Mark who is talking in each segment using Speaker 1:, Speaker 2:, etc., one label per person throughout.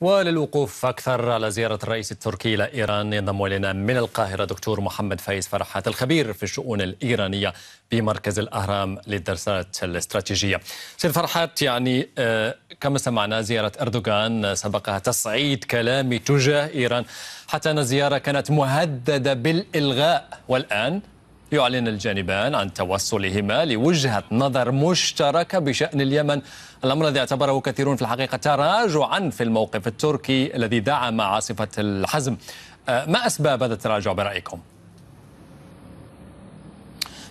Speaker 1: وللوقوف أكثر على زيارة الرئيس التركي إلى إيران ينضم إلينا من القاهرة دكتور محمد فايز فرحات الخبير في الشؤون الإيرانية بمركز الأهرام للدراسات الاستراتيجية سيد فرحات يعني آه، كما سمعنا زيارة أردوغان سبقها تصعيد كلامي تجاه إيران حتى أن الزيارة كانت مهددة بالإلغاء والآن يعلن الجانبان عن توصلهما لوجهة نظر مشتركة بشأن اليمن الأمر الذي اعتبره كثيرون في الحقيقة تراجعا في الموقف التركي الذي دعم عاصفة الحزم أه، ما أسباب هذا التراجع برأيكم؟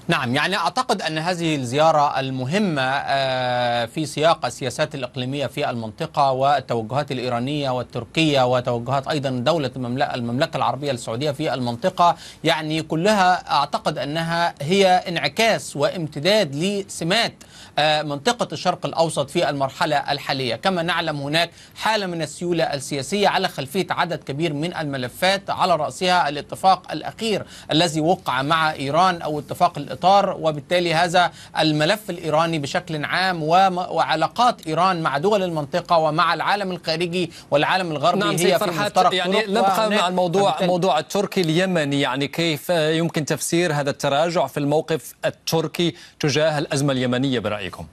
Speaker 2: نعم يعني أعتقد أن هذه الزيارة المهمة آه، في سياق السياسات الإقليمية في المنطقة والتوجهات الإيرانية والتركية وتوجهات أيضا دولة المملكة العربية السعودية في المنطقة يعني كلها أعتقد أنها هي انعكاس وامتداد لسمات آه، منطقة الشرق الأوسط في المرحلة الحالية كما نعلم هناك حالة من السيولة السياسية على خلفية عدد كبير من الملفات على رأسها الاتفاق الأخير الذي وقع مع إيران أو اتفاق الاتفاق الإطار وبالتالي هذا الملف الإيراني بشكل عام وعلاقات إيران مع دول المنطقة ومع العالم الخارجي والعالم الغربي نعم هي في مفترق يعني نبقى مع
Speaker 1: الموضوع موضوع التركي اليمني يعني كيف يمكن تفسير هذا التراجع في الموقف التركي تجاه الأزمة اليمنية برأيكم؟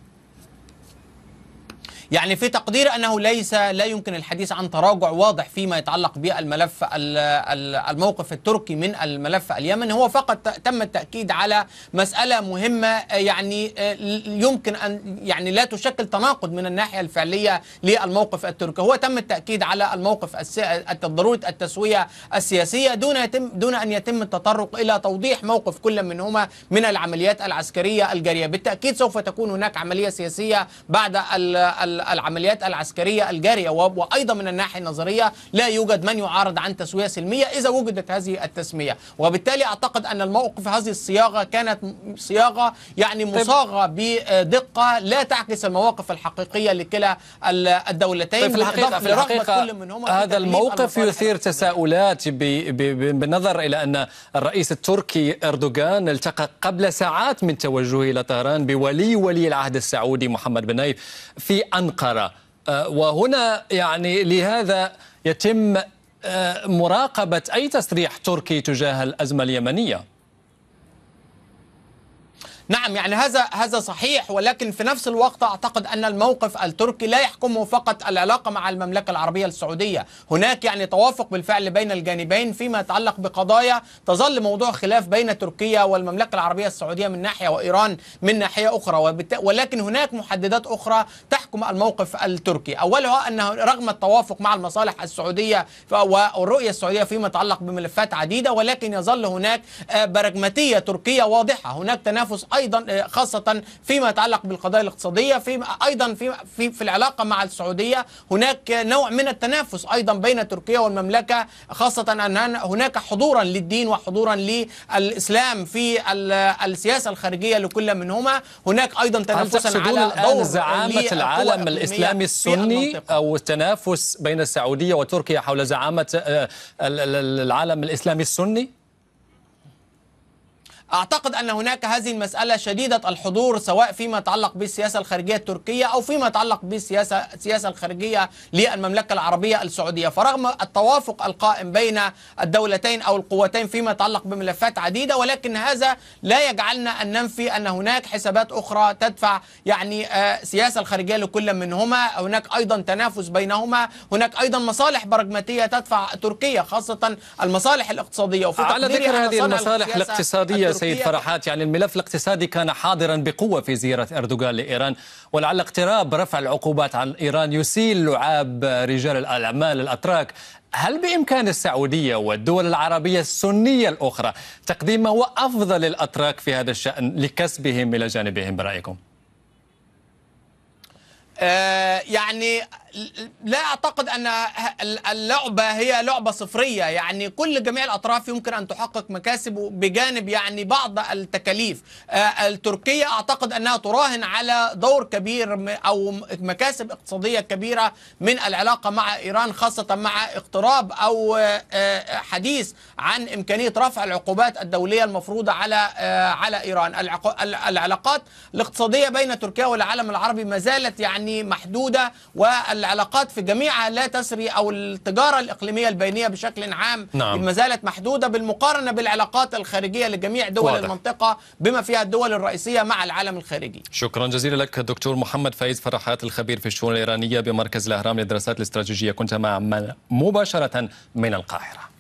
Speaker 2: يعني في تقدير أنه ليس لا يمكن الحديث عن تراجع واضح فيما يتعلق بالملف الموقف التركي من الملف اليمني هو فقط تم التأكيد على مسألة مهمة يعني يمكن أن يعني لا تشكل تناقض من الناحية الفعلية للموقف التركي هو تم التأكيد على الموقف ضرورة التسوية السياسية دون يتم دون أن يتم التطرق إلى توضيح موقف كل منهما من العمليات العسكرية الجارية بالتأكيد سوف تكون هناك عملية سياسية بعد ال ال العمليات العسكرية الجارية وأيضا من الناحية النظرية لا يوجد من يعارض عن تسوية سلمية إذا وجدت هذه التسمية وبالتالي أعتقد أن الموقف في هذه الصياغة كانت صياغة يعني طيب. مصاغة بدقة لا تعكس المواقف الحقيقية لكلا الدولتين طيب، في الحقيقة, في الحقيقة كل منهما هذا الموقف
Speaker 1: يثير تساؤلات بالنظر إلى أن الرئيس التركي أردوغان التقى قبل ساعات من توجهه إلى طهران بولي ولي العهد السعودي محمد بن نايف في أن أنقرة آه، وهنا يعني لهذا يتم آه، مراقبة أي تسريح تركي تجاه الأزمة اليمنية
Speaker 2: نعم يعني هذا هذا صحيح ولكن في نفس الوقت اعتقد ان الموقف التركي لا يحكمه فقط العلاقه مع المملكه العربيه السعوديه، هناك يعني توافق بالفعل بين الجانبين فيما يتعلق بقضايا تظل موضوع خلاف بين تركيا والمملكه العربيه السعوديه من ناحيه وايران من ناحيه اخرى ولكن هناك محددات اخرى تحكم الموقف التركي، اولها انه رغم التوافق مع المصالح السعوديه والرؤيه السعوديه فيما يتعلق بملفات عديده ولكن يظل هناك آه، براجماتيه تركيه واضحه، هناك تنافس ايضا آه، خاصه فيما يتعلق بالقضايا الاقتصاديه في ايضا في في, في العلاقه مع السعوديه هناك نوع من التنافس ايضا بين تركيا والمملكه خاصه ان هناك حضورا للدين وحضورا للاسلام في السياسه الخارجيه لكل منهما هناك ايضا تنافسا على دور زعامه العالم الاسلامي السني
Speaker 1: او التنافس بين السعوديه وتركيا حول زعامه آه، العالم الاسلامي السني
Speaker 2: أعتقد أن هناك هذه المسألة شديدة الحضور سواء فيما يتعلق بالسياسة الخارجية التركية أو فيما يتعلق بالسياسة السياسة الخارجية للمملكة العربية السعودية فرغم التوافق القائم بين الدولتين أو القوتين فيما يتعلق بملفات عديدة ولكن هذا لا يجعلنا أن ننفي أن هناك حسابات أخرى تدفع يعني آه، سياسة الخارجية لكل منهما هناك أيضا تنافس بينهما هناك أيضا مصالح برجماتيه تدفع تركيا خاصة المصالح الاقتصادية وفي على ذكر هذه المصالح الاقتصادية سيد فرحات
Speaker 1: يعني الملف الاقتصادي كان حاضرا بقوة في زيارة أردوغان لإيران ولعل اقتراب رفع العقوبات عن إيران يسيل لعاب رجال الأعمال الأتراك هل بإمكان السعودية والدول العربية السنية الأخرى تقديم ما هو أفضل للأتراك في هذا الشأن لكسبهم إلى جانبهم برأيكم؟
Speaker 2: آه، يعني لا اعتقد ان اللعبه هي لعبه صفريه يعني كل جميع الاطراف يمكن ان تحقق مكاسب بجانب يعني بعض التكاليف آه، التركيه اعتقد انها تراهن على دور كبير او مكاسب اقتصاديه كبيره من العلاقه مع ايران خاصه مع اقتراب او آه، حديث عن امكانيه رفع العقوبات الدوليه المفروضه على على ايران العلاقات الاقتصاديه بين تركيا والعالم العربي ما زالت يعني يعني محدودة والعلاقات في جميعها لا تسري أو التجارة الإقليمية البينية بشكل عام نعم. ما زالت محدودة بالمقارنة بالعلاقات الخارجية لجميع دول واضح. المنطقة بما فيها الدول الرئيسية مع العالم الخارجي
Speaker 1: شكرا جزيلا لك دكتور محمد فايز فرحات الخبير في الشؤون الإيرانية بمركز الأهرام للدراسات الاستراتيجية كنت مع مباشرة من القاهرة